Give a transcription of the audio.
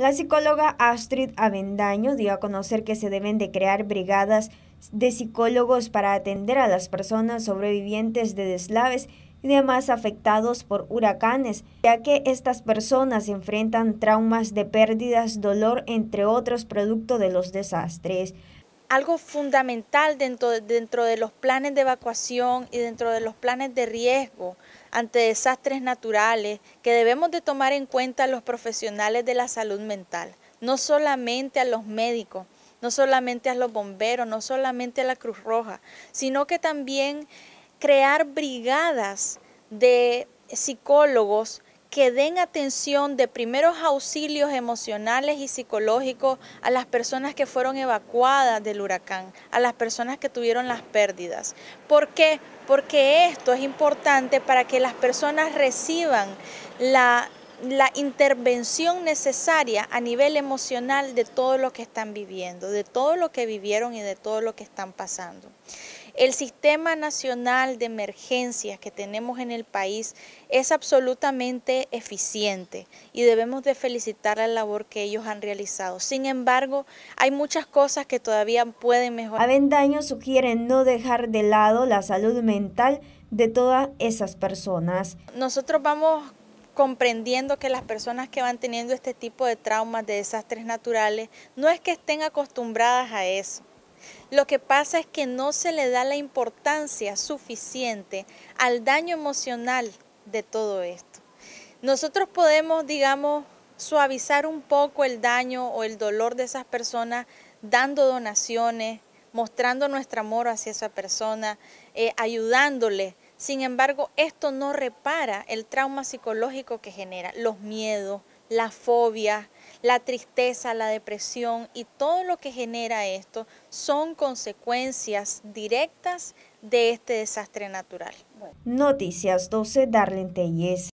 La psicóloga Astrid Avendaño dio a conocer que se deben de crear brigadas de psicólogos para atender a las personas sobrevivientes de deslaves y demás afectados por huracanes, ya que estas personas enfrentan traumas de pérdidas, dolor, entre otros, producto de los desastres algo fundamental dentro, dentro de los planes de evacuación y dentro de los planes de riesgo ante desastres naturales que debemos de tomar en cuenta los profesionales de la salud mental, no solamente a los médicos, no solamente a los bomberos, no solamente a la Cruz Roja, sino que también crear brigadas de psicólogos que den atención de primeros auxilios emocionales y psicológicos a las personas que fueron evacuadas del huracán, a las personas que tuvieron las pérdidas. ¿Por qué? Porque esto es importante para que las personas reciban la, la intervención necesaria a nivel emocional de todo lo que están viviendo, de todo lo que vivieron y de todo lo que están pasando. El sistema nacional de emergencias que tenemos en el país es absolutamente eficiente y debemos de felicitar la labor que ellos han realizado. Sin embargo, hay muchas cosas que todavía pueden mejorar. Avendaño sugiere no dejar de lado la salud mental de todas esas personas. Nosotros vamos comprendiendo que las personas que van teniendo este tipo de traumas, de desastres naturales, no es que estén acostumbradas a eso. Lo que pasa es que no se le da la importancia suficiente al daño emocional de todo esto. Nosotros podemos, digamos, suavizar un poco el daño o el dolor de esas personas dando donaciones, mostrando nuestro amor hacia esa persona, eh, ayudándole. Sin embargo, esto no repara el trauma psicológico que genera, los miedos, la fobia. La tristeza, la depresión y todo lo que genera esto son consecuencias directas de este desastre natural. Noticias 12, Darlene